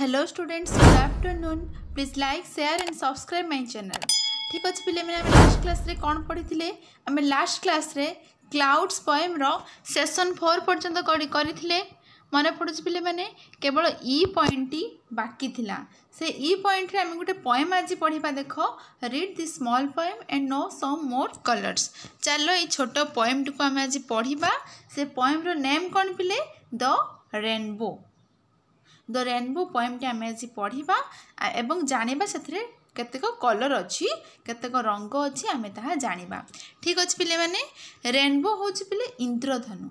Hello students good afternoon please like share and subscribe my channel ঠিক আছে পিলামানে আমি last ক্লাসে କ'ଣ ପଢ଼ିଥିଲେ ଆମେ ଲାଷ୍ଟ କ୍ଲାସ୍ରେ କ୍ଲାଉଡ୍ସ ପଏମ୍ର ସେସନ୍ ଫୋର୍ ପର୍ଯ୍ୟନ୍ତ କରିଥିଲେ ମନେ ପଡ଼ୁଛି ପିଲାମାନେ କେବଳ ଇ ପଏଣ୍ଟଟି ବାକି ଥିଲା ସେ ଇ ପଏଣ୍ଟରେ ଆମେ ଗୋଟେ ପଏମ୍ ଆଜି ପଢ଼ିବା ଦେଖ read the small poem and know some more colours ଚାଲ ଏଇ ଛୋଟ ପଏମ୍ଟିକୁ ଆମେ ଆଜି ପଢ଼ିବା ସେ ପଏମ୍ର ନେମ୍ କ'ଣ ପିଲେ ଦ ରେନ୍ବୋ ଦ ରେନ୍ବୋ ପଏମ୍ଟି ଆମେ ଆଜି ପଢ଼ିବା ଏବଂ ଜାଣିବା ସେଥିରେ କେତେକ କଲର୍ ଅଛି କେତେକ ରଙ୍ଗ ଅଛି ଆମେ ତାହା ଜାଣିବା ଠିକ୍ ଅଛି ପିଲାମାନେ ରେନ୍ବୋ ହେଉଛି ପିଲେ ଇନ୍ଦ୍ରଧନୁ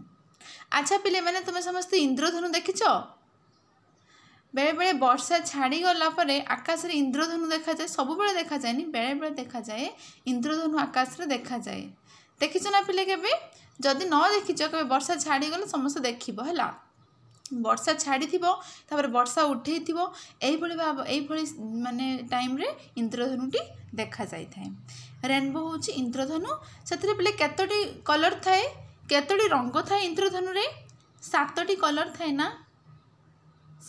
ଆଚ୍ଛା ପିଲାମାନେ ତୁମେ ସମସ୍ତେ ଇନ୍ଦ୍ରଧନୁ ଦେଖିଛ ବେଳେବେଳେ ବର୍ଷା ଛାଡ଼ିଗଲା ପରେ ଆକାଶରେ ଇନ୍ଦ୍ରଧନୁ ଦେଖାଯାଏ ସବୁବେଳେ ଦେଖାଯାଏନି ବେଳେବେଳେ ଦେଖାଯାଏ ଇନ୍ଦ୍ରଧନୁ ଆକାଶରେ ଦେଖାଯାଏ ଦେଖିଛ ନା ପିଲେ କେବେ ଯଦି ନ ଦେଖିଛ କେବେ ବର୍ଷା ଛାଡ଼ିଗଲେ ସମସ୍ତେ ଦେଖିବ ହେଲା ବର୍ଷା ଛାଡ଼ିଥିବ ତାପରେ ବର୍ଷା ଉଠେଇଥିବ ଏହିଭଳି ଭାବ ଏହିଭଳି ମାନେ ଟାଇମ୍ରେ ଇନ୍ଦ୍ରଧନୁଟି ଦେଖାଯାଇଥାଏ ରେନ୍ବୋ ହେଉଛି ଇନ୍ଦ୍ରଧନୁ ସେଥିରେ ପିଲେ କେତୋଟି କଲର୍ ଥାଏ କେତୋଟି ରଙ୍ଗ ଥାଏ ଇନ୍ଦ୍ରଧନୁରେ ସାତଟି କଲର୍ ଥାଏ ନା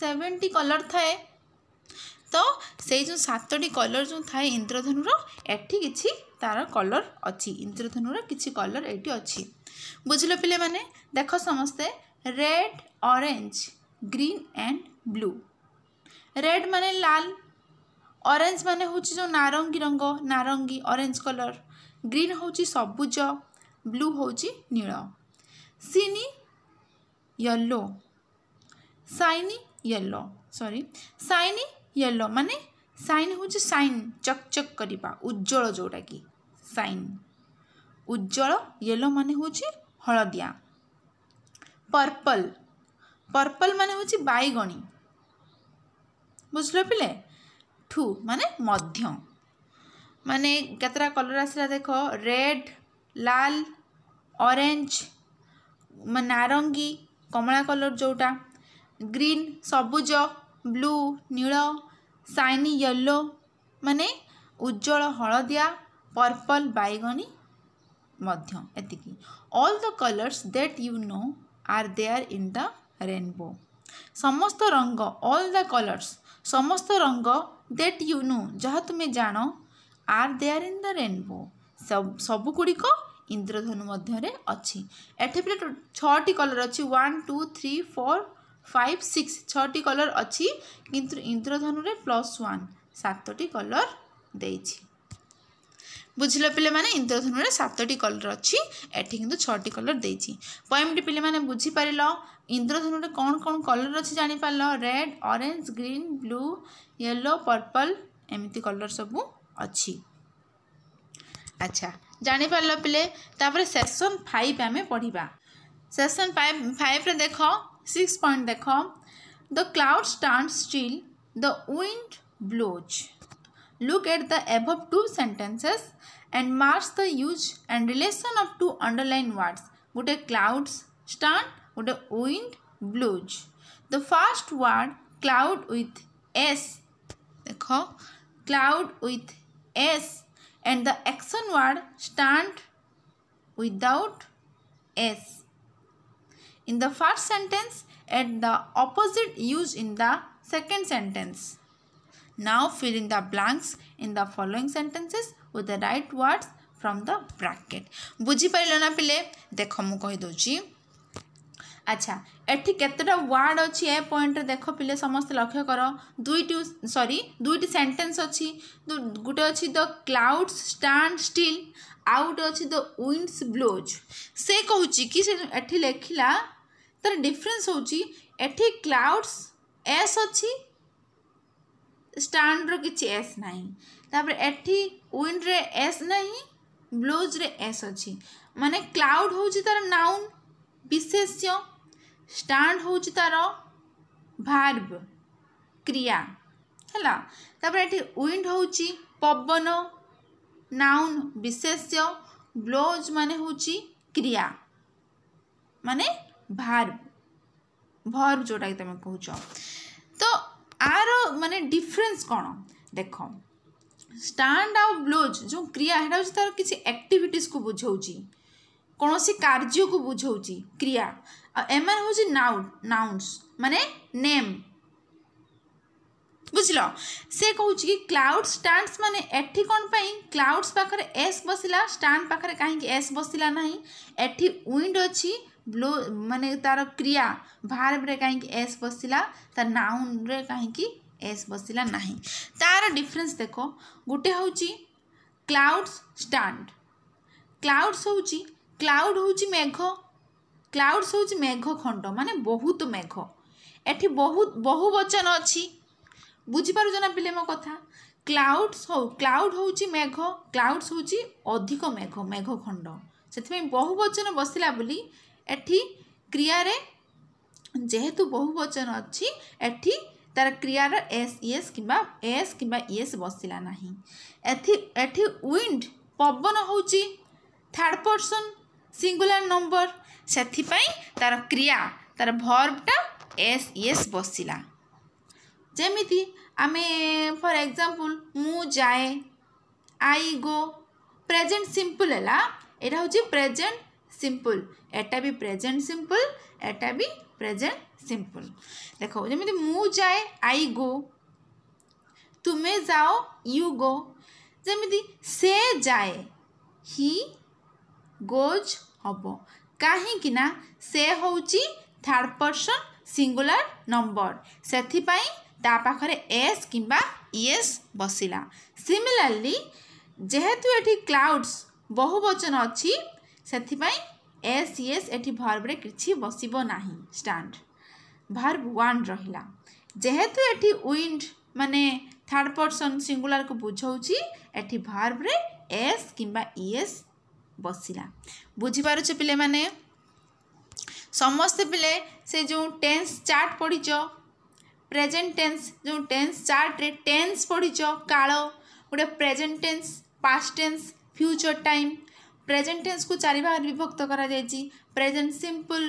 ସେଭେନଟି କଲର୍ ଥାଏ ତ ସେଇ ଯେଉଁ ସାତଟି କଲର୍ ଯେଉଁ ଥାଏ ଇନ୍ଦ୍ରଧନୁର ଏଠି କିଛି ତା'ର କଲର୍ ଅଛି ଇନ୍ଦ୍ରଧନୁର କିଛି କଲର୍ ଏଇଠି ଅଛି ବୁଝିଲ ପିଲାମାନେ ଦେଖ ସମସ୍ତେ red orange green and blue red माने लाल ऑरेंज माने हूँ जो नारंगी रंग नारंगी ऑरेंज कलर ग्रीन हो सबुज ब्लू हूँ नील shiny yellow shiny yellow sorry shiny yellow माने साइन हूँ साइन चक चक करवा उज्जवल जोटा कि साइन उज्जवल येलो माने हूँ हलदिया पर्पल पर्पल मान हूँ बैगणी बुझल पिले ठू माने मध्यम माने कतरा कलर आस देखो रेड लाल ऑरेंज नारंगी कमला कलर जोटा ग्रीन सबुज ब्लू नील शाइनी येलो माने उज्जवल हलदिया पर्पल बैगनी मध्यम all the colours that you know are there in the rainbow. সমস্ত রঙ্গ অল দ্য কলর্স সমস্ত রঙ্গ দ্যাট ইউ নো যাহা তুমি জানো আর দেয়ার ইন দ ରେନ୍ବୋ ସବୁଗୁଡ଼ିକ ଇନ୍ଦ୍ରଧନୁ ମଧ୍ୟରେ ଅଛି ଏଠି ପିଲା ଛଅଟି କଲର୍ ଅଛି one two three four five six ଛଅଟି କଲର୍ ଅଛି କିନ୍ତୁ ଇନ୍ଦ୍ରଧନୁରେ ପ୍ଲସ୍ ୱାନ୍ ସାତଟି କଲର୍ ଦେଇଛି ବୁଝିଲ ପିଲାମାନେ ଇନ୍ଦ୍ରଧନୁରେ ସାତଟି କଲର୍ ଅଛି ଏଠି କିନ୍ତୁ ଛଅଟି କଲର୍ ଦେଇଛି ପଏମ୍ଟି ପିଲାମାନେ ବୁଝିପାରିଲ ଇନ୍ଦ୍ରଧନୁରେ କ'ଣ କ'ଣ କଲର୍ ଅଛି ଜାଣିପାରିଲ red orange green blue yellow purple ଏମିତି କଲର୍ ସବୁ ଅଛି ଆଚ୍ଛା ଜାଣିପାରିଲ ପିଲେ ତାପରେ ସେସନ୍ ଫାଇଭ୍ ଆମେ ପଢ଼ିବା ସେସନ୍ ଫାଇଭ୍ ଫାଇଭ୍ରେ ଦେଖ ସିକ୍ସ ପଏଣ୍ଟ ଦେଖ the cloud stand still the wind blows Look at the above two sentences and mark the use and relation of two underlined words. Would a clouds stand? Would a wind blows? The first word cloud with S. देखो cloud with S and the action word stand without S. In the first sentence and the opposite use in the second sentence. Now fill in the blanks in the following sentences with the right words from the bracket. বুঝিপারিল না পিলে দেখ ମୁଁ କହିଦେଉଛି আচ্ছা এটি কতটা word অছি এ পয়েন্টে দেখ পিলে সমস্ত লক্ষ্য কর দুইটি সরি দুইটি সেন্টেন্স অছি গোটে অছি দ ক্লাউডস স্ট্যান্ড স্টিল আউ গোটে অছি দ উইন্ডস ব্লোজ সে কହୁଛି কি সে এটি লেখিলা তার ডিফরেন্স হচ্ছে এটি ক্লাউডস এস অছি ଷ୍ଟାଣ୍ଡର କିଛି ଏସ୍ ନାହିଁ ତାପରେ ଏଠି ୱିଣ୍ଡରେ ଏସ୍ ନାହିଁ ବ୍ଲୁଜ୍ରେ ଏସ୍ ଅଛି ମାନେ କ୍ଲାଉଡ଼ ହେଉଛି ତା'ର ନାଉନ୍ ବିଶେଷ୍ୟ ଷ୍ଟାଣ୍ଡ ହେଉଛି ତା'ର ଭାର୍ବ କ୍ରିୟା ହେଲା ତାପରେ ଏଠି ୱିଣ୍ଡ ହେଉଛି ପବନ ନାଉନ୍ ବିଶେଷ୍ୟ ବ୍ଲୋଜ୍ ମାନେ ହେଉଛି କ୍ରିୟା ମାନେ ଭାର୍ବ ଭର୍ବ ଯେଉଁଟାକି ତୁମେ କହୁଛ ତ ଆର ମାନେ ଡିଫରେନ୍ସ କ'ଣ ଦେଖ ଷ୍ଟାଣ୍ଡ ଆଉ ବ୍ଲୋଜ୍ ଯେଉଁ କ୍ରିୟା ସେଇଟା ହେଉଛି ତା'ର କିଛି ଆକ୍ଟିଭିଟିସ୍କୁ ବୁଝାଉଛି କୌଣସି କାର୍ଯ୍ୟକୁ ବୁଝାଉଛି କ୍ରିୟା ଆଉ ଏମାନେ ହେଉଛି ନାଉନ୍ ନାଉନ୍ସ ମାନେ ନେମ୍ ବୁଝିଲ ସେ କହୁଛି କି କ୍ଲାଉଡ୍ ଷ୍ଟାଣ୍ଡସ ମାନେ ଏଠି କ'ଣ ପାଇଁ କ୍ଲାଉଡ୍ସ ପାଖରେ ଏସ୍ ବସିଲା ଷ୍ଟାଣ୍ଡ ପାଖରେ କାହିଁକି ଏସ୍ ବସିଲା ନାହିଁ ଏଠି ୱିଣ୍ଡ ଅଛି ବ୍ଲୋ ମାନେ ତା'ର କ୍ରିୟା ଭାର୍ବରେ କାହିଁକି ଏସ୍ ବସିଲା ତା ନାଉନ୍ରେ କାହିଁକି ଏସ୍ ବସିଲା ନାହିଁ ତା'ର ଡିଫରେନ୍ସ ଦେଖ ଗୋଟେ ହେଉଛି କ୍ଲାଉଡ଼୍ସ ଷ୍ଟାଣ୍ଡ କ୍ଲାଉଡ଼୍ସ ହେଉଛି କ୍ଲାଉଡ଼ ହେଉଛି ମେଘ କ୍ଲାଉଡ଼୍ସ ହେଉଛି ମେଘ ଖଣ୍ଡ ମାନେ ବହୁତ ମେଘ ଏଠି ବହୁତ ବହୁବଚନ ଅଛି ବୁଝିପାରୁଛ ନା ପିଲେ ମୋ କଥା କ୍ଲାଉଡ଼୍ସ ହଉ କ୍ଲାଉଡ଼ ହେଉଛି ମେଘ କ୍ଲାଉଡ଼୍ସ ହେଉଛି ଅଧିକ ମେଘ ମେଘ ଖଣ୍ଡ ସେଥିପାଇଁ ବହୁବଚନ ବସିଲା ବୋଲି ଏଠି କ୍ରିୟାରେ ଯେହେତୁ ବହୁବଚନ ଅଛି ଏଠି ତାର କ୍ରିୟାର ଏସ୍ ଇଏସ୍ କିମ୍ବା ଏସ୍ କିମ୍ବା ଇଏସ୍ ବସିଲା ନାହିଁ ଏଠି ଏଠି ୱିଣ୍ଡ ପବନ ହେଉଛି ଥାର୍ଡ଼ ପର୍ସନ୍ ସିଙ୍ଗୁଲାର ନମ୍ବର ସେଥିପାଇଁ ତାର କ୍ରିୟା ତାର ଭର୍ବଟା ଏସ୍ ଇଏସ୍ ବସିଲା ଯେମିତି ଆମେ ଫର୍ ଏକ୍ଜାମ୍ପଲ୍ ମୁଁ ଯାଏ ଆଇ ଗୋ ପ୍ରେଜେଣ୍ଟ ସିମ୍ପଲ୍ ହେଲା ଏଇଟା ହେଉଛି ପ୍ରେଜେଣ୍ଟ সিম্পল এটা বি প্রেজেন্ট সিম্পল এটা বি প্রেজেন্ট সিম্পল দেখ যেমি মু যায়ে আই গো তুমি যাও ইউ গো যেমি সে যায়ে হি গোজ হব কাহিঁকি না সে হচ্ছে থার্ড পর্সন সিঙ্গুলার নম্বর সেপাই তা পাখে এস কিংবা ইএস বসিলা সিমিলারলি যেহেতু এটি ক্লাউডস বহু বচন অছি ସେଥିପାଇଁ ଏସ୍ ଇଏସ୍ ଏଠି ଭର୍ବରେ କିଛି ବସିବ ନାହିଁ ଷ୍ଟାଣ୍ଡ ଭର୍ବ ୱାନ୍ ରହିଲା ଯେହେତୁ ଏଠି ୱିଣ୍ଡ ମାନେ ଥାର୍ଡ଼ ପର୍ସନ୍ ସିଙ୍ଗୁଲାରକୁ ବୁଝାଉଛି ଏଠି ଭର୍ବରେ ଏସ୍ କିମ୍ବା ଇଏସ୍ ବସିଲା ବୁଝିପାରୁଛ ପିଲାମାନେ ସମସ୍ତେ ପିଲେ ସେ ଯେଉଁ ଟେନ୍ସ ଚାର୍ଟ ପଢ଼ିଛ ପ୍ରେଜେଣ୍ଟ ଟେନ୍ସ ଯେଉଁ ଟେନ୍ସ ଚାର୍ଟରେ ଟେନ୍ସ ପଢ଼ିଛ କାଳ ଗୋଟେ present tense past tense future time present ଟେନ୍ସକୁ ଚାରି ଭାଗରେ ବିଭକ୍ତ କରାଯାଇଛି present simple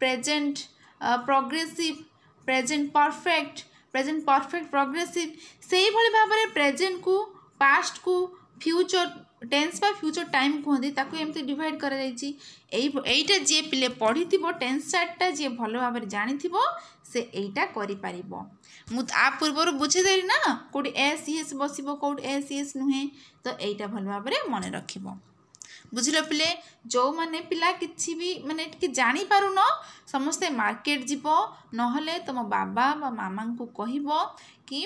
present progressive present perfect present perfect progressive ସେଇଭଳି ଭାବରେ ପ୍ରେଜେଣ୍ଟକୁ ପାଷ୍ଟକୁ ଫ୍ୟୁଚର টেন্স বা ফিউচর টাইম কুহতি তাকে এমতি ডিভাইড করা যাইছি এই এইটা যে পিলে পড়িথিব টেন্স চার্টটা যে ভালো ভাবে জানিথিব সে এইটা করি পারিব মু আ পূর্বরু বুঝে দেলি না কোটি এস ইএস বসিব কোটি এস ইএস নুহে তো এইটা ভালো ভাবে মনে রাখিব ବୁଝିଲ ପିଲେ ଯେଉଁମାନେ ପିଲା କିଛି ବି ମାନେ ଟିକେ ଜାଣିପାରୁନ ସମସ୍ତେ ମାର୍କେଟ୍ ଯିବ ନହେଲେ ତୁମ ବାବା ବା ମାମାଙ୍କୁ କହିବ କି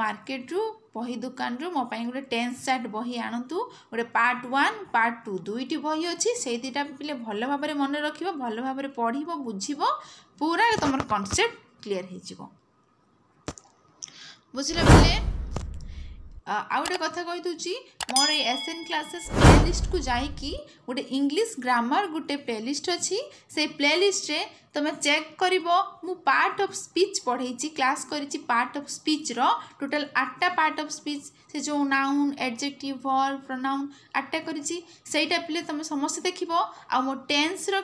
ମାର୍କେଟ୍ରୁ ବହି ଦୋକାନରୁ ମୋ ପାଇଁ ଗୋଟେ ଟେନ୍ସ ଚାର୍ଟ ବହି ଆଣନ୍ତୁ ଗୋଟେ ପାର୍ଟ ୱାନ୍ ପାର୍ଟ ଟୁ ଦୁଇଟି ବହି ଅଛି ସେଇ ଦୁଇଟା ପିଲେ ଭଲ ଭାବରେ ମନେ ରଖିବ ଭଲ ଭାବରେ ପଢ଼ିବ ବୁଝିବ ପୁରା ତୁମର କନସେପ୍ଟ କ୍ଲିଅର୍ ହେଇଯିବ ବୁଝିଲ ପିଲେ ଆଉ ଗୋଟେ କଥା କହିଦେଉଛି ମୋର ଏଇ ଏସଏନ୍ କ୍ଲାସେସ୍ ପ୍ଲେଲିଷ୍ଟକୁ ଯାଇକି ଗୋଟେ ଇଂଲିଶ ଗ୍ରାମାର ଗୋଟେ ପ୍ଲେଲିଷ୍ଟ ଅଛି ସେଇ ପ୍ଲେଲିଷ୍ଟରେ ତୁମେ ଚେକ୍ କରିବ ମୁଁ ପାର୍ଟ ଅଫ୍ ସ୍ପିଚ୍ ପଢ଼େଇଛି କ୍ଲାସ୍ କରିଛି ପାର୍ଟ ଅଫ୍ ସ୍ପିଚ୍ର ଟୋଟାଲ୍ ଆଠଟା ପାର୍ଟ ଅଫ୍ ସ୍ପିଚ୍ ସେ ଯେଉଁ ନାଉନ୍ ଏଡ଼ଜେକ୍ଟିଭ୍ ଭର୍ ପ୍ରନାଉନ୍ ଆଠଟା କରିଛି ସେଇଟା ପିଲେ ତୁମେ ସମସ୍ତେ ଦେଖିବ ଆଉ ମୋ ଟେନ୍ସର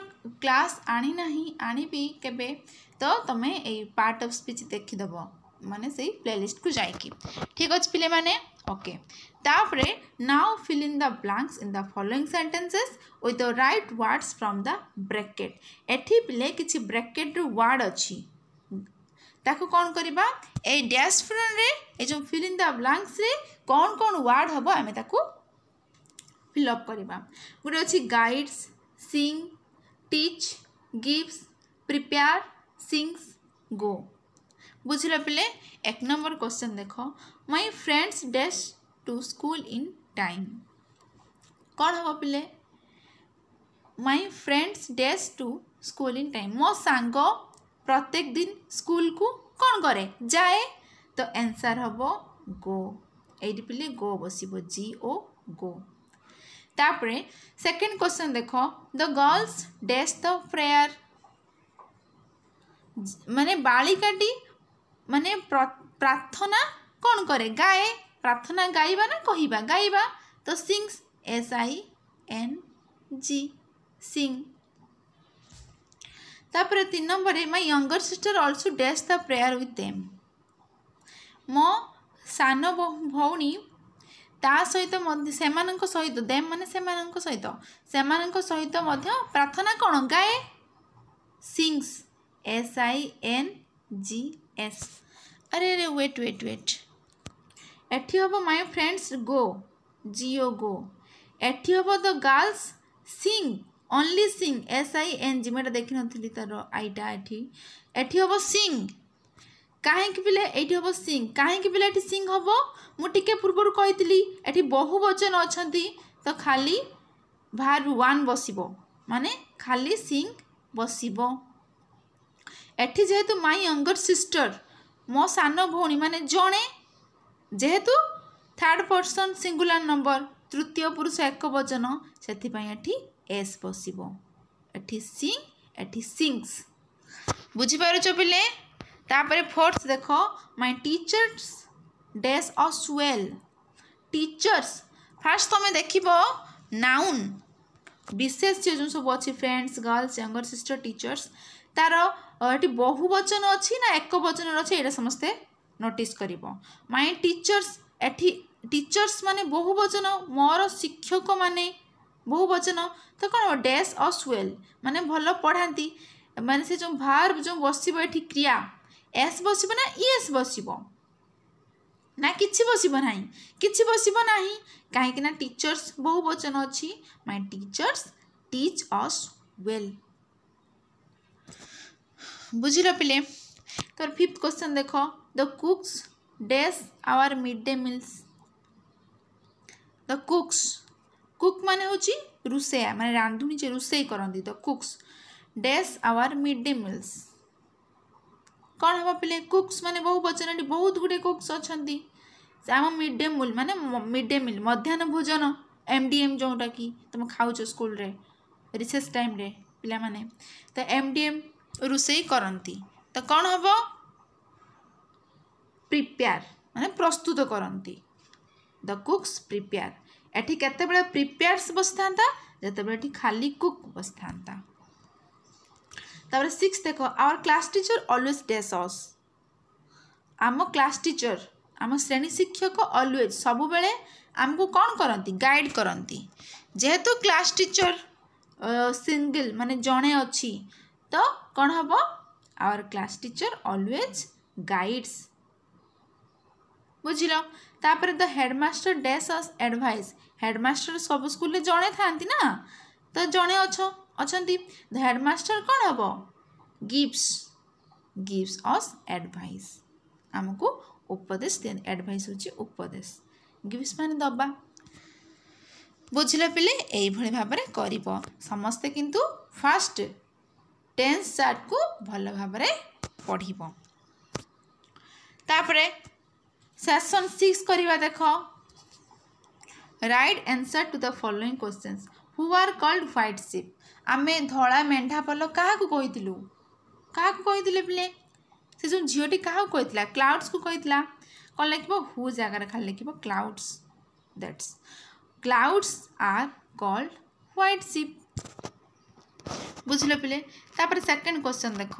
କ୍ଲାସ୍ ଆଣିନାହିଁ ଆଣିବି କେବେ ତ ତୁମେ ଏଇ ପାର୍ଟ ଅଫ୍ ସ୍ପିଚ୍ ଦେଖିଦେବ ମାନେ ସେଇ ପ୍ଲେଲିଷ୍ଟକୁ ଯାଇକି ଠିକ୍ ଅଛି ପିଲାମାନେ ওকে তারপরে now fill in the blanks in the following sentences with the right words from the bracket এটি পিলে কিছু ব্র্যাকেটর ওয়ার্ড অছি ତାକୁ କ'ଣ କରିବା ଏଇ ଡ୍ୟାସ୍ ଫ୍ରଣ୍ଟରେ ଏ ଯେଉଁ ଫିଲ୍ ଇନ୍ ଦ ବ୍ଲାଙ୍କ୍ସରେ କ'ଣ କ'ଣ ୱାର୍ଡ଼ ହେବ ଆମେ ତାକୁ ଫିଲ୍ଅପ୍ କରିବା ଗୋଟେ ଅଛି guides sing teach gives prepare sings go ବୁଝିଲ ପିଲେ ଏକ ନମ୍ବର କ୍ୱେଶ୍ଚନ୍ ଦେଖ my friends dash to school in time कौन हम पे my friends dashed to school in time मो सांग प्रत्येक दिन स्कूल को कौन करे जाए तो आंसर हम गो ये पे गो बस जी ओ गो तापरे सेकंड क्वेश्चन देख the girls dash the prayer माने बालिकाटी माने प्रार्थना କ'ଣ କରେ ଗାଏ ପ୍ରାର୍ଥନା ଗାଇବା ନା କହିବା ଗାଇବା ତ sings S I N G sing ତାପରେ ତିନି ନମ୍ବରରେ my younger sister also dash the prayer with them ମୋ ସାନ ଭଉଣୀ ତା ସହିତ ସେମାନଙ୍କ ସହିତ ଦେମ୍ ମାନେ ସେମାନଙ୍କ ସହିତ ସେମାନଙ୍କ ସହିତ ମଧ୍ୟ ପ୍ରାର୍ଥନା କ'ଣ ଗାଏ sings S I N G S ଆରେ ଆରେ ୱେଟ୍ ୱେଟ୍ ୱେଟ୍ ଏଠି ହେବ my friends go Jio go ଏଠି ହେବ the girls sing only sing S I N G ମୁଁ ଏଇଟା ଦେଖିନଥିଲି ତା'ର ଆଇଟା ଏଠି ଏଠି ହେବ ସିଂ କାହିଁକି ପିଲେ ଏଇଠି ହେବ ସିଂ କାହିଁକି ପିଲେ ଏଠି ସିଂ ହେବ ମୁଁ ଟିକେ ପୂର୍ବରୁ କହିଥିଲି ଏଠି ବହୁ ବଚନ ଅଛନ୍ତି ତ ଖାଲି ଭାର୍ ୱାନ୍ ବସିବ ମାନେ ଖାଲି ସିଂ ବସିବ ଏଠି ଯେହେତୁ ମାଇ ୟଙ୍ଗର ସିଷ୍ଟର ମୋ ସାନ ଭଉଣୀ ମାନେ ଜଣେ যেহেতু থার্ড পর্সন সিঙ্গুলার নম্বর তৃতীয় পুরুষ একবচন সেপাই এটি এস বসব এটি সিং এটি সিংস বুঝিপারুছ পিলে তাপরে ফোর্থ দেখ my teachers dash as well teachers first তুমি দেখব নাউন বিশেষ যে যে সব অছি friends girls younger sister teachers তার এটি বহু বচন অছি না এক বচন অছি এটা সমস্তে ନୋଟିସ୍ କରିବ ମାଇ ଟିଚର୍ସ ଏଠି ଟିଚର୍ସ ମାନେ ବହୁ ବଚନ ମୋର ଶିକ୍ଷକମାନେ ବହୁ ବଚନ ତ କ'ଣ ଡ୍ୟାସ୍ ଅସ୍ ୱେଲ୍ ମାନେ ଭଲ ପଢ଼ାନ୍ତି ମାନେ ସେ ଯେଉଁ ଭାର୍ବ ଯେଉଁ ବସିବ ଏଠି କ୍ରିୟା ଏସ୍ ବସିବ ନା ଇଏସ୍ ବସିବ ନା କିଛି ବସିବ ନାହିଁ କିଛି ବସିବ ନାହିଁ କାହିଁକି ନା ଟିଚର୍ସ ବହୁ ବଚନ ଅଛି my teachers teach as well ବୁଝିଲ ପିଲେ ତୋର ଫିଫ୍ଥ କ୍ୱେଶ୍ଚନ୍ ଦେଖ the cooks dash our midday meals the cooks cook माने होची रुसेया माने रांधुनी जे रुसेई करंदी the cooks dash our midday meals कौन हम पे cooks माने बहु वचन बहुत गुड़े कुक्स अच्छा आम मिड डे मिल मान मिड मिल मध्यान भोजन एम डी एम जोटा कि तुम खाऊ स्कूल रे रिसेस टाइम रे पिला माने तो एम रुसेई करंती रोसे करती तो कौन हम ପ୍ରିପେୟାର ମାନେ ପ୍ରସ୍ତୁତ କରନ୍ତି ଦ କୁକ୍ସ ପ୍ରିପେୟାର ଏଠି କେତେବେଳେ ପ୍ରିପେୟାର୍ସ ବସିଥାନ୍ତା ଯେତେବେଳେ ଏଠି ଖାଲି କୁକ୍ ବସିଥାନ୍ତା ତାପରେ ସିକ୍ସ ଦେଖ our class teacher always dash us ଆମ କ୍ଲାସ୍ ଟିଚର ଆମ ଶ୍ରେଣୀ ଶିକ୍ଷକ ଅଲୱେଜ୍ ସବୁବେଳେ ଆମକୁ କ'ଣ କରନ୍ତି ଗାଇଡ଼ କରନ୍ତି ଯେହେତୁ କ୍ଲାସ୍ ଟିଚର ସିଙ୍ଗଲ୍ ମାନେ ଜଣେ ଅଛି ତ କ'ଣ ହେବ our class teacher always guides ବୁଝିଲ ତାପରେ ଦ ହେଡ଼ମାଷ୍ଟର ଡେସ୍ ଅସ୍ ଆଡ଼ଭାଇସ୍ ହେଡ଼ମାଷ୍ଟର ସବୁ ସ୍କୁଲରେ ଜଣେ ଥାଆନ୍ତି ନା ତ ଜଣେ ଅଛ ଅଛନ୍ତି ଦ ହେଡ଼ମାଷ୍ଟର କ'ଣ ହେବ ଗିଫ୍ଟସ୍ ଗିଭ୍ସ ଅସ୍ ଆଡ଼ଭାଇସ୍ ଆମକୁ ଉପଦେଶ ଦିଅନ୍ତି ଆଡ଼ଭାଇସ୍ ହେଉଛି ଉପଦେଶ ଗିଫ୍ଟସ୍ ମାନେ ଦେବା ବୁଝିଲ ପିଲେ ଏଇଭଳି ଭାବରେ କରିବ ସମସ୍ତେ କିନ୍ତୁ ଫାଷ୍ଟ ଟେନ୍ସ ଚାର୍ଟକୁ ଭଲ ଭାବରେ ପଢ଼ିବ ତାପରେ सेसन सिक्स करवा देख right answer to the following question who are called white sheep आम धड़ा मेढा पल क्या क्या कहते पे से जो झीटी क्या कहला क्लाउड्स को कहला कौन लिख हु जगार खाली लिख clouds that's clouds are called white sheep बुझल पे सेकेंड क्वेश्चन देख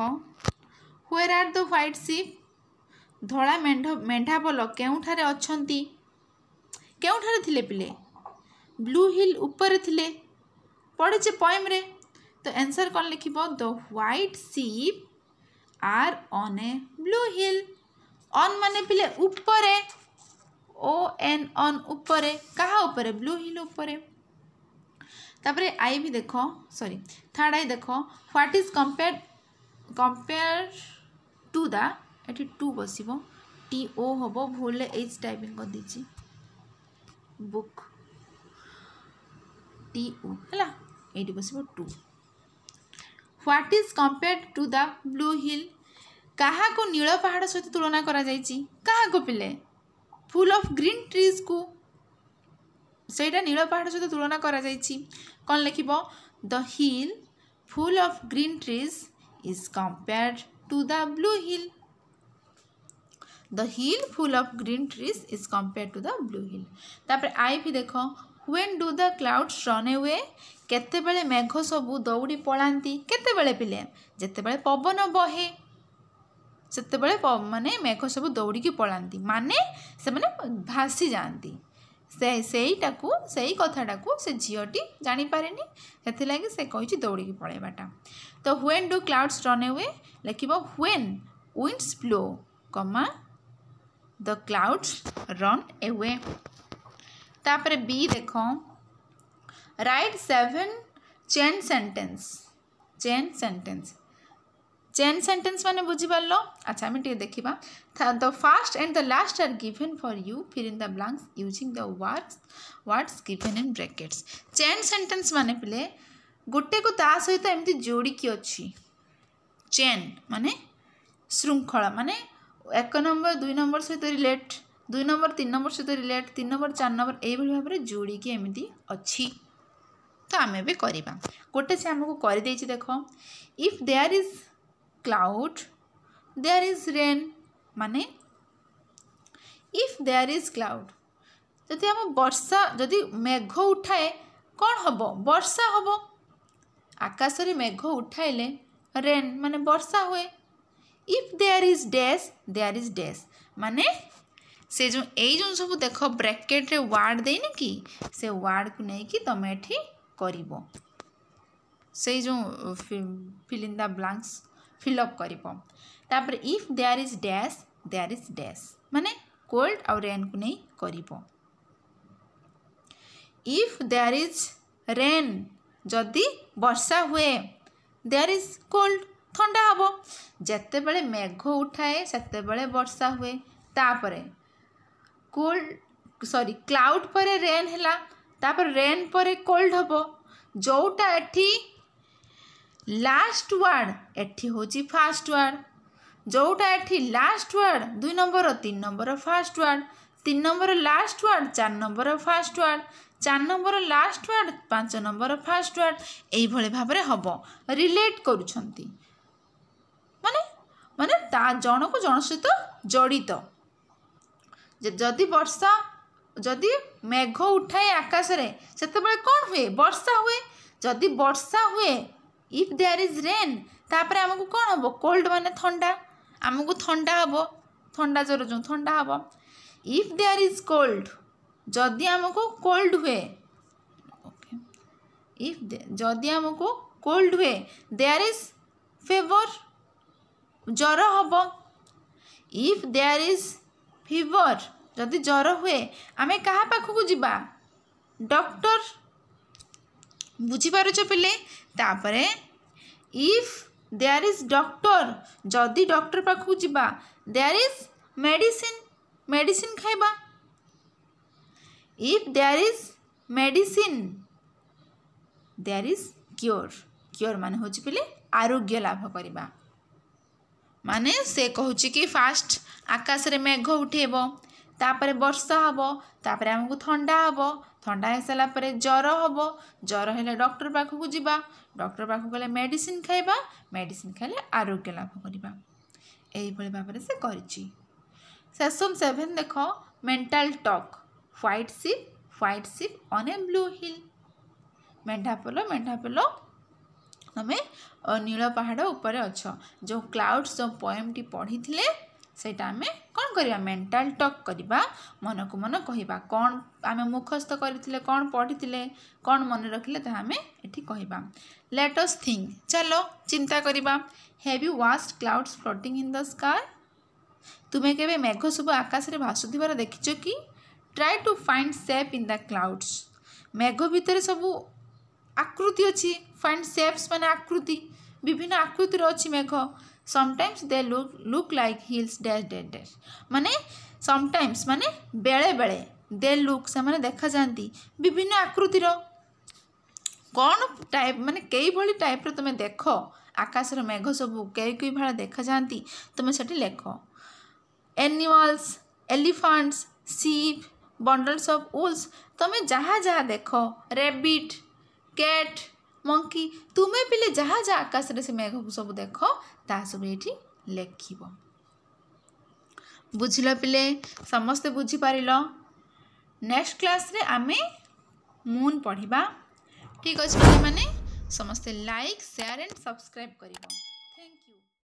हुए आर द ह्वैट सिप ଧଳା ମେଣ୍ଢ ମେଣ୍ଢାପଲ କେଉଁଠାରେ ଅଛନ୍ତି କେଉଁଠାରେ ଥିଲେ ପିଲେ ବ୍ଲୁ ହିଲ୍ ଉପରେ ଥିଲେ ପଡ଼ିଛି ପଏମ୍ରେ ତ ଆନ୍ସର୍ କ'ଣ ଲେଖିବ the white sheep are on a blue hill on ମାନେ ପିଲେ ଉପରେ ଓ ଏନ୍ ଅନ୍ ଉପରେ କାହା ଉପରେ ବ୍ଲୁ ହିଲ୍ ଉପରେ ତାପରେ ଆଇ ବି ଦେଖ ସରି ଥାର୍ଡ଼ ଆଇ ଦେଖ what is compared compare to the ଏଠି ଟୁ ବସିବ ଟି ଓ ହେବ ଭୁଲରେ ଏଚ୍ ଟାଇପିଂ କରିଦେଇଛି ବୁକ୍ ଟି ଓ ହେଲା ଏଇଠି ବସିବ to what is compared to the blue hill କାହାକୁ ନୀଳ ପାହାଡ଼ ସହିତ ତୁଳନା କରାଯାଇଛି କାହାକୁ ପିଲେ ଫୁଲ୍ ଅଫ୍ ଗ୍ରୀନ୍ ଟ୍ରିଜ୍କୁ ସେଇଟା ନୀଳ ପାହାଡ଼ ସହିତ ତୁଳନା କରାଯାଇଛି କ'ଣ ଲେଖିବ the hill full of green trees is compared to the blue hill the hill full of green trees is compare to the blue hill ତାପରେ ଆଇ ବି ଦେଖ when do the clouds run away କେତେବେଳେ ମେଘ ସବୁ ଦୌଡ଼ି ପଳାନ୍ତି କେତେବେଳେ ପିଲେ ଯେତେବେଳେ ପବନ ବହେ ସେତେବେଳେ ମାନେ ମେଘ ସବୁ ଦୌଡ଼ିକି ପଳାନ୍ତି ମାନେ ସେମାନେ ଭାସି ଯାଆନ୍ତି ସେ ସେଇଟାକୁ ସେଇ କଥାଟାକୁ ସେ ଝିଅଟି ଜାଣିପାରେନି ସେଥିଲାଗି ସେ କହିଛି ଦୌଡ଼ିକି ପଳାଇବାଟା ତ when do clouds run away ଲେଖିବ when winds blow comma the clouds run away তারপরে বি দেখো right seven chain sentence chain sentence chain sentence মানে বুঝিপারল আচ্ছা আমি টিকে দেখিবা the first and the last are given for you fill in the blanks using the words words given in brackets chain sentence মানে পিলে ଗୋଟେକୁ ତା ସହିତ ଏମିତି ଯୋଡ଼ିକି ଅଛି ଚେନ୍ ମାନେ ଶୃଙ୍ଖଳା ମାନେ এক নম্বর দুই নম্বর সহিত রিলেট দুই নম্বর তিন নম্বর সহিত রিলেট তিন নম্বর চার নম্বর এইভাবে ভাবে যোড়িকি এমনি অছি তো আমি এবে করা গোটে সে আমি করেদেছি দেখ if there is cloud there is rain মানে ইফ দেয়ার ইজ ক্লাউড যদি আমার বর্ষা যদি মেঘ উঠায়ে କ'ଣ ହେବ ବର୍ଷା ହେବ ଆକାଶରେ ମେଘ ଉଠାଇଲେ ରେନ୍ ମାନେ ବର୍ଷା ହୁଏ if there is dash there is dash माने से जो ये सब देख ब्राकेट वार्ड देनी कि से वार्ड को नहीं कि तुम ये कर से जो फिलिंग द ब्लांक्स फिलअप कर if there is dash there is dash माने कोल्ड और रेन को नहीं कर इफ देयर इज रेन जदि वर्षा हुए देयर इज कोल्ड ଥଣ୍ଡା ହେବ ଯେତେବେଳେ ମେଘ ଉଠାଏ ସେତେବେଳେ ବର୍ଷା ହୁଏ ତା'ପରେ କୋଲ୍ଡ ସରି କ୍ଲାଉଡ଼୍ ପରେ ରେନ୍ ହେଲା ତା'ପରେ ରେନ୍ ପରେ କୋଲ୍ଡ ହେବ ଯେଉଁଟା ଏଠି ଲାଷ୍ଟ ୱାର୍ଡ଼ ଏଠି ହେଉଛି ଫାଷ୍ଟ ୱାର୍ଡ଼ ଯେଉଁଟା ଏଠି ଲାଷ୍ଟ ୱାର୍ଡ଼ ଦୁଇ ନମ୍ବର ତିନି ନମ୍ବର ଫାଷ୍ଟ ୱାର୍ଡ଼ ତିନି ନମ୍ବର ଲାଷ୍ଟ ୱାର୍ଡ଼ ଚାରି ନମ୍ବର ଫାଷ୍ଟ ୱାର୍ଡ଼ ଚାରି ନମ୍ବର ଲାଷ୍ଟ ୱାର୍ଡ଼ ପାଞ୍ଚ ନମ୍ବର ଫାଷ୍ଟ ୱାର୍ଡ଼ ଏଇଭଳି ଭାବରେ ହେବ ରିଲେଟ୍ କରୁଛନ୍ତି ମାନେ ତା ଜଣକୁ ଜଣ ସହିତ ଜଡ଼ିତ ଯଦି ବର୍ଷା ଯଦି ମେଘ ଉଠାଏ ଆକାଶରେ ସେତେବେଳେ କ'ଣ ହୁଏ ବର୍ଷା ହୁଏ ଯଦି ବର୍ଷା ହୁଏ ଇଫ୍ ଦେୟାର୍ ଇଜ୍ ରେନ୍ ତାପରେ ଆମକୁ କ'ଣ ହେବ କୋଲ୍ଡ ମାନେ ଥଣ୍ଡା ଆମକୁ ଥଣ୍ଡା ହେବ ଥଣ୍ଡା ଜ୍ୱର ଯେଉଁ ଥଣ୍ଡା ହେବ ଇଫ୍ ଦେୟାର୍ ଇଜ୍ କୋଲ୍ଡ ଯଦି ଆମକୁ କୋଲ୍ଡ ହୁଏ ଓକେ ଇଫ୍ ଯଦି ଆମକୁ କୋଲ୍ଡ ହୁଏ ଦେୟାର୍ ଇଜ୍ ଫେଭର୍ জ্বর হব ইফ দেয়ার ইজ ফিভর ଯଦି ଜ୍ୱର ହୁଏ ଆମେ କାହା ପାଖକୁ ଯିବା ଡକ୍ଟର ବୁଝିପାରୁଛ ପିଲେ ତାପରେ ଇଫ୍ ଦେୟାର ଇଜ୍ ଡକ୍ଟର ଯଦି ଡକ୍ଟର ପାଖକୁ ଯିବା ଦେୟାର ଇଜ୍ ମେଡ଼ିସିନ୍ ମେଡ଼ିସିନ୍ ଖାଇବା if there is medicine there is cure cure ମାନେ ହେଉଛି ପିଲେ ଆରୋଗ୍ୟ ଲାଭ କରିବା ମାନେ ସେ କହୁଛି କି ଫାଷ୍ଟ ଆକାଶରେ ମେଘ ଉଠେଇବ ତାପରେ ବର୍ଷା ହେବ ତାପରେ ଆମକୁ ଥଣ୍ଡା ହେବ ଥଣ୍ଡା ହେଇସାରିଲା ପରେ ଜ୍ୱର ହେବ ଜ୍ୱର ହେଲେ ଡକ୍ଟର ପାଖକୁ ଯିବା ଡକ୍ଟର ପାଖକୁ ଗଲେ ମେଡ଼ିସିନ୍ ଖାଇବା ମେଡ଼ିସିନ୍ ଖାଇଲେ ଆରୋଗ୍ୟ ଲାଭ କରିବା ଏଇଭଳି ଭାବରେ ସେ କରିଛି ସେସନ୍ ସେଭେନ୍ ଦେଖ mental talk white sheep white sheep on a blue hill মেন্ঢা পেল মেন্ঢা পেল তুমি ନୀଳ ପାହାଡ଼ ଉପରେ ଅଛ ଯେଉଁ କ୍ଲାଉଡ଼୍ସ ଯେଉଁ ପଏମ୍ଟି ପଢ଼ିଥିଲେ ସେଇଟା ଆମେ କ'ଣ କରିବା ମେଣ୍ଟାଲ୍ ଟକ୍ କରିବା ମନକୁ ମନ କହିବା କ'ଣ ଆମେ ମୁଖସ୍ଥ କରିଥିଲେ କ'ଣ ପଢ଼ିଥିଲେ କ'ଣ ମନେ ରଖିଲେ ତାହା ଆମେ ଏଠି କହିବା ଲେଟସ୍ ଥିଙ୍କ୍ ଚାଲ ଚିନ୍ତା କରିବା have you watched clouds floating in the sky ତୁମେ କେବେ ମେଘ ସବୁ ଆକାଶରେ ଭାସୁଥିବାର ଦେଖିଛ କି try to find shape in the clouds ମେଘ ଭିତରେ ସବୁ ଆକୃତି ଅଛି फाइंड सेप्स मान आकृति विभिन्न आकृतिर अच्छी मेघ sometimes they look look like hills dash day dash माने समटाइम्स मानने बेले बेले दे लुक से मैंने देखा जाती विभिन्न आकृतिर कौन टाइप मानने कई भाई टाइप तुम्हें देख आकाशर मेघ सब कई कई भाई देखा जाती तुम्हें से लेख एनिमल्स एलिफाट्स सीप बंडल्स अफ उल्स तुम्हें जहा जहा देख रैबिट कैट ମଙ୍କି ତୁମେ ପିଲେ ଯାହା ଯାହା ଆକାଶରେ ସେ ମେଘକୁ ସବୁ ଦେଖ ତାହା ସବୁ ଏଇଠି ଲେଖିବ ବୁଝିଲ ପିଲେ ସମସ୍ତେ ବୁଝିପାରିଲ ନେକ୍ସଟ କ୍ଲାସ୍ରେ ଆମେ ମୁନ୍ ପଢ଼ିବା ଠିକ୍ ଅଛି ପିଲାମାନେ ସମସ୍ତେ ଲାଇକ୍ ସେୟାର ଆଣ୍ଡ ସବସ୍କ୍ରାଇବ୍ କରିବ